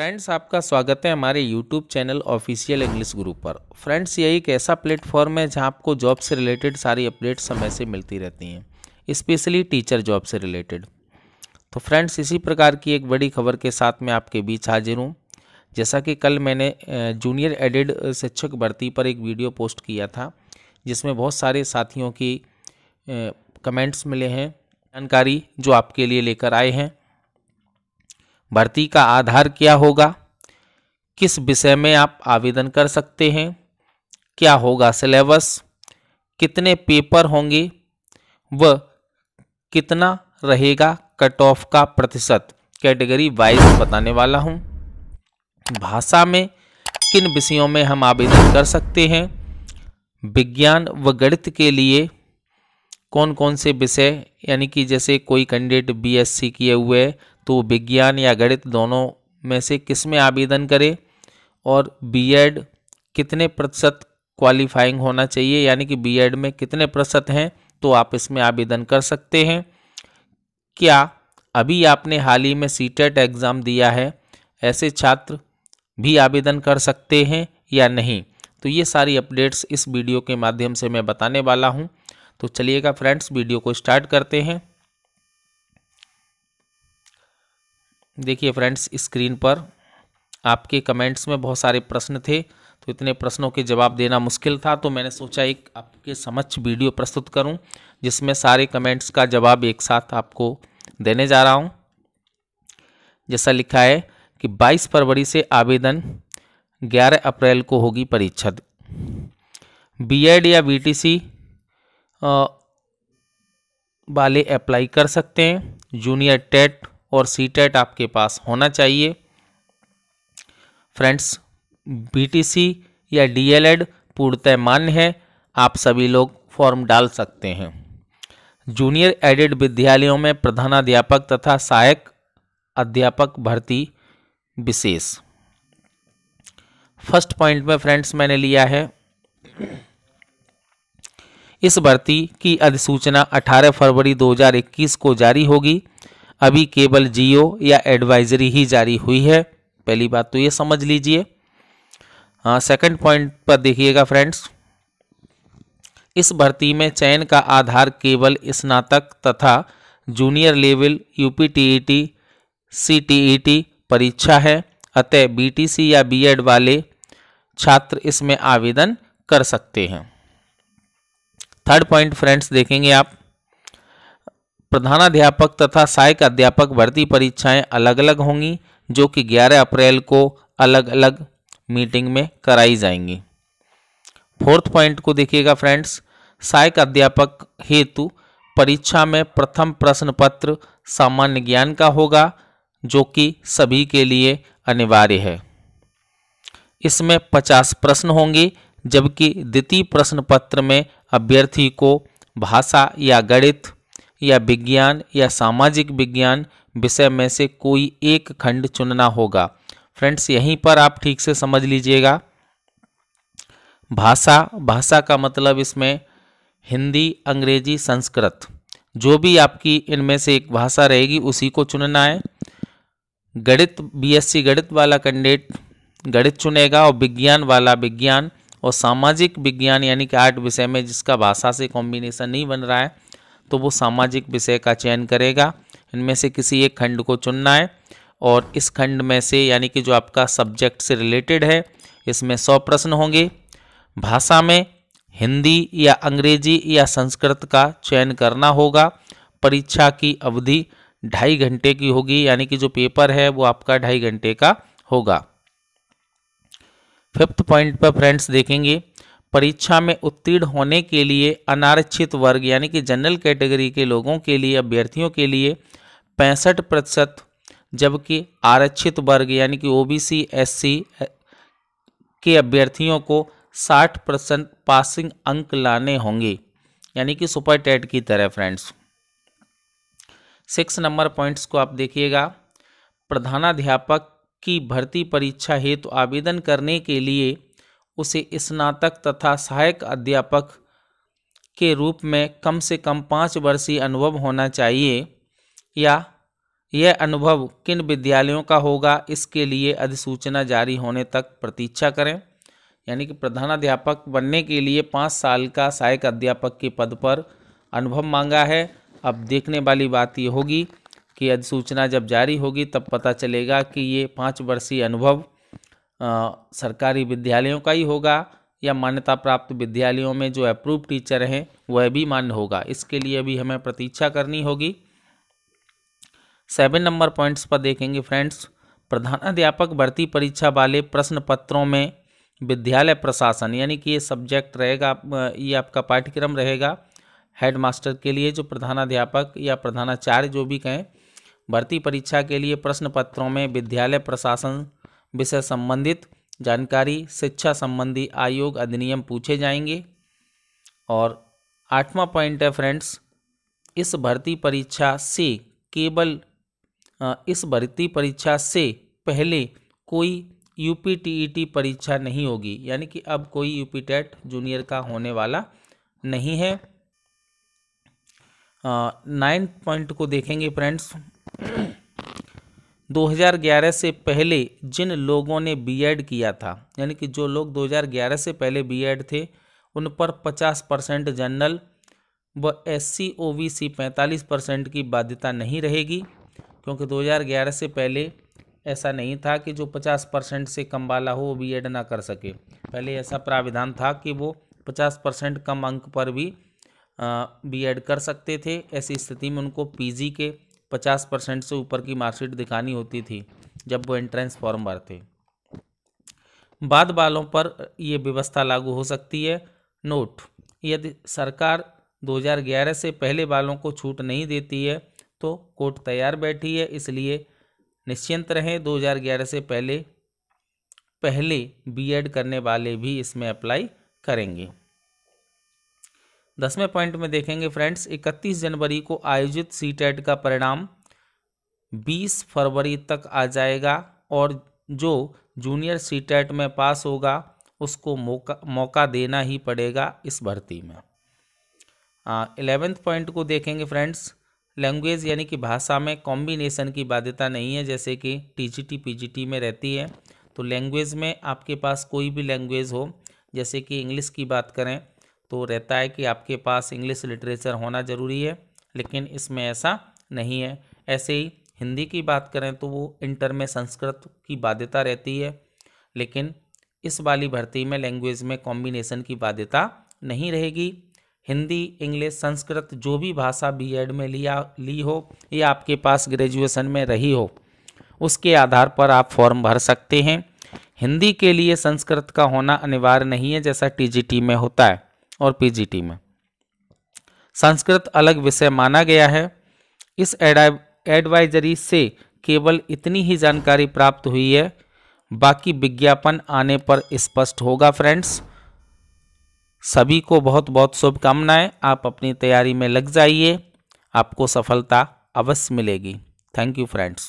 friends आपका स्वागत है हमारे YouTube channel official English group पर फ्रेंड्स यही एक ऐसा प्लेटफॉर्म है जहां आपको जॉब से रिलेटेड सारी अपडेट्स समय से मिलती रहती हैं स्पेशली टीचर जॉब से रिलेटेड तो फ्रेंड्स इसी प्रकार की एक बड़ी खबर के साथ मैं आपके बीच हाजिर हूँ जैसा कि कल मैंने जूनियर एडेड शिक्षक भर्ती पर एक वीडियो पोस्ट किया था जिसमें बहुत सारे साथियों की कमेंट्स मिले हैं जानकारी जो आपके लिए लेकर आए हैं भर्ती का आधार क्या होगा किस विषय में आप आवेदन कर सकते हैं क्या होगा सिलेबस कितने पेपर होंगे व कितना रहेगा कट ऑफ का प्रतिशत कैटेगरी वाइज बताने वाला हूँ भाषा में किन विषयों में हम आवेदन कर सकते हैं विज्ञान व गणित के लिए कौन कौन से विषय यानी कि जैसे कोई कैंडिडेट बीएससी किए हुए तो विज्ञान या गणित दोनों में से किस में आवेदन करे और बीएड कितने प्रतिशत क्वालिफाइंग होना चाहिए यानी कि बीएड में कितने प्रतिशत हैं तो आप इसमें आवेदन कर सकते हैं क्या अभी आपने हाल ही में सीटेट एग्ज़ाम e दिया है ऐसे छात्र भी आवेदन कर सकते हैं या नहीं तो ये सारी अपडेट्स इस वीडियो के माध्यम से मैं बताने वाला हूँ तो चलिएगा फ्रेंड्स वीडियो को स्टार्ट करते हैं देखिए फ्रेंड्स स्क्रीन पर आपके कमेंट्स में बहुत सारे प्रश्न थे तो इतने प्रश्नों के जवाब देना मुश्किल था तो मैंने सोचा एक आपके समक्ष वीडियो प्रस्तुत करूं जिसमें सारे कमेंट्स का जवाब एक साथ आपको देने जा रहा हूं जैसा लिखा है कि 22 फरवरी से आवेदन 11 अप्रैल को होगी परीक्षा बीएड या बीटीसी वाले अप्लाई कर सकते हैं जूनियर टेट और सी टेट आपके पास होना चाहिए फ्रेंड्स बीटीसी या डीएलएड पूर्णतः मान्य है आप सभी लोग फॉर्म डाल सकते हैं जूनियर एडेड विद्यालयों में प्रधानाध्यापक तथा सहायक अध्यापक भर्ती विशेष फर्स्ट पॉइंट में फ्रेंड्स मैंने लिया है इस भर्ती की अधिसूचना 18 फरवरी 2021 को जारी होगी अभी केवल जियो या एडवाइजरी ही जारी हुई है पहली बात तो ये समझ लीजिए सेकंड हाँ, पॉइंट पर देखिएगा फ्रेंड्स इस भर्ती में चयन का आधार केवल स्नातक तथा junior level U P T E T C T E T परीक्षा है अतः बीटीसी या बीएड वाले छात्र इसमें आवेदन कर सकते हैं थर्ड पॉइंट फ्रेंड्स देखेंगे आप प्रधानाध्यापक तथा सहायक अध्यापक भर्ती परीक्षाएं अलग अलग होंगी जो कि 11 अप्रैल को अलग अलग मीटिंग में कराई जाएंगी फोर्थ पॉइंट को देखिएगा फ्रेंड्स सहायक अध्यापक हेतु परीक्षा में प्रथम प्रश्न पत्र सामान्य ज्ञान का होगा जो कि सभी के लिए अनिवार्य है इसमें पचास प्रश्न होंगे जबकि द्वितीय प्रश्न पत्र में अभ्यर्थी को भाषा या गणित या विज्ञान या सामाजिक विज्ञान विषय में से कोई एक खंड चुनना होगा फ्रेंड्स यहीं पर आप ठीक से समझ लीजिएगा भाषा भाषा का मतलब इसमें हिंदी अंग्रेजी संस्कृत जो भी आपकी इनमें से एक भाषा रहेगी उसी को चुनना है गणित बीएससी गणित वाला कैंडिडेट गणित चुनेगा और विज्ञान वाला विज्ञान और सामाजिक विज्ञान यानी कि आर्ट विषय में जिसका भाषा से कॉम्बिनेशन नहीं बन रहा है तो वो सामाजिक विषय का चयन करेगा इनमें से किसी एक खंड को चुनना है और इस खंड में से यानी कि जो आपका सब्जेक्ट से रिलेटेड है इसमें सौ प्रश्न होंगे भाषा में हिंदी या अंग्रेजी या संस्कृत का चयन करना होगा परीक्षा की अवधि ढाई घंटे की होगी यानी कि जो पेपर है वो आपका ढाई घंटे का होगा फिफ्थ पॉइंट पर फ्रेंड्स देखेंगे परीक्षा में उत्तीर्ण होने के लिए अनारक्षित वर्ग यानी कि जनरल कैटेगरी के लोगों के लिए अभ्यर्थियों के लिए पैंसठ प्रतिशत जबकि आरक्षित वर्ग यानी कि ओबीसी एससी के अभ्यर्थियों को 60 परसेंट पासिंग अंक लाने होंगे यानी कि सुपर टेट की तरह फ्रेंड्स सिक्स नंबर पॉइंट्स को आप देखिएगा प्रधानाध्यापक की भर्ती परीक्षा हेतु तो आवेदन करने के लिए उसे स्नातक तथा सहायक अध्यापक के रूप में कम से कम पाँच वर्षीय अनुभव होना चाहिए या यह अनुभव किन विद्यालयों का होगा इसके लिए अधिसूचना जारी होने तक प्रतीक्षा करें यानी कि प्रधानाध्यापक बनने के लिए पाँच साल का सहायक अध्यापक के पद पर अनुभव मांगा है अब देखने वाली बात ये होगी कि अधिसूचना जब जारी होगी तब पता चलेगा कि ये पाँच वर्षीय अनुभव सरकारी विद्यालयों का ही होगा या मान्यता प्राप्त विद्यालयों में जो अप्रूव टीचर हैं वह भी मान्य होगा इसके लिए भी हमें प्रतीक्षा करनी होगी सेवन नंबर पॉइंट्स पर देखेंगे फ्रेंड्स प्रधानाध्यापक भर्ती परीक्षा वाले प्रश्न पत्रों में विद्यालय प्रशासन यानी कि ये सब्जेक्ट रहेगा ये आपका पाठ्यक्रम रहेगा हेडमास्टर के लिए जो प्रधानाध्यापक या प्रधानाचार्य जो भी कहें भर्ती परीक्षा के लिए प्रश्न पत्रों में विद्यालय प्रशासन विषय संबंधित जानकारी शिक्षा संबंधी आयोग अधिनियम पूछे जाएंगे और आठवां पॉइंट है फ्रेंड्स इस भर्ती परीक्षा से केवल इस भर्ती परीक्षा से पहले कोई यू पी e परीक्षा नहीं होगी यानी कि अब कोई यू पी टेट जूनियर का होने वाला नहीं है नाइन्थ पॉइंट को देखेंगे फ्रेंड्स 2011 से पहले जिन लोगों ने बीएड किया था यानी कि जो लोग 2011 से पहले बीएड थे उन पर 50 परसेंट जनरल व S C O B C पैंतालीस परसेंट की बाध्यता नहीं रहेगी क्योंकि 2011 से पहले ऐसा नहीं था कि जो 50 परसेंट से कम वाला हो वो बी ना कर सके पहले ऐसा प्राविधान था कि वो 50 परसेंट कम अंक पर भी बी कर सकते थे ऐसी स्थिति में उनको पी के पचास परसेंट से ऊपर की मार्कशीट दिखानी होती थी जब वो एंट्रेंस फॉर्म भरते बाद वालों पर ये व्यवस्था लागू हो सकती है नोट यदि सरकार 2011 से पहले वालों को छूट नहीं देती है तो कोर्ट तैयार बैठी है इसलिए निश्चिंत रहें 2011 से पहले पहले बीएड करने वाले भी इसमें अप्लाई करेंगे दसवें पॉइंट में देखेंगे फ्रेंड्स 31 जनवरी को आयोजित सी टेट का परिणाम 20 फरवरी तक आ जाएगा और जो जूनियर सी टेट में पास होगा उसको मौका मौका देना ही पड़ेगा इस भर्ती में इलेवेंथ पॉइंट को देखेंगे फ्रेंड्स लैंग्वेज यानी कि भाषा में कॉम्बिनेशन की बाध्यता नहीं है जैसे कि टीजीटी पीजीटी में रहती है तो लैंग्वेज में आपके पास कोई भी लैंग्वेज हो जैसे कि इंग्लिश की बात करें तो रहता है कि आपके पास इंग्लिश लिटरेचर होना ज़रूरी है लेकिन इसमें ऐसा नहीं है ऐसे ही हिंदी की बात करें तो वो इंटर में संस्कृत की बाध्यता रहती है लेकिन इस वाली भर्ती में लैंग्वेज में कॉम्बिनेशन की बाध्यता नहीं रहेगी हिंदी इंग्लिश संस्कृत जो भी भाषा बी एड में लिया ली हो या आपके पास ग्रेजुएशन में रही हो उसके आधार पर आप फॉर्म भर सकते हैं हिंदी के लिए संस्कृत का होना अनिवार्य नहीं है जैसा टीजीटी में होता है और पीजीटी में संस्कृत अलग विषय माना गया है इस एडवाइजरी से केवल इतनी ही जानकारी प्राप्त हुई है बाकी विज्ञापन आने पर स्पष्ट होगा फ्रेंड्स सभी को बहुत बहुत शुभकामनाएं आप अपनी तैयारी में लग जाइए आपको सफलता अवश्य मिलेगी थैंक यू फ्रेंड्स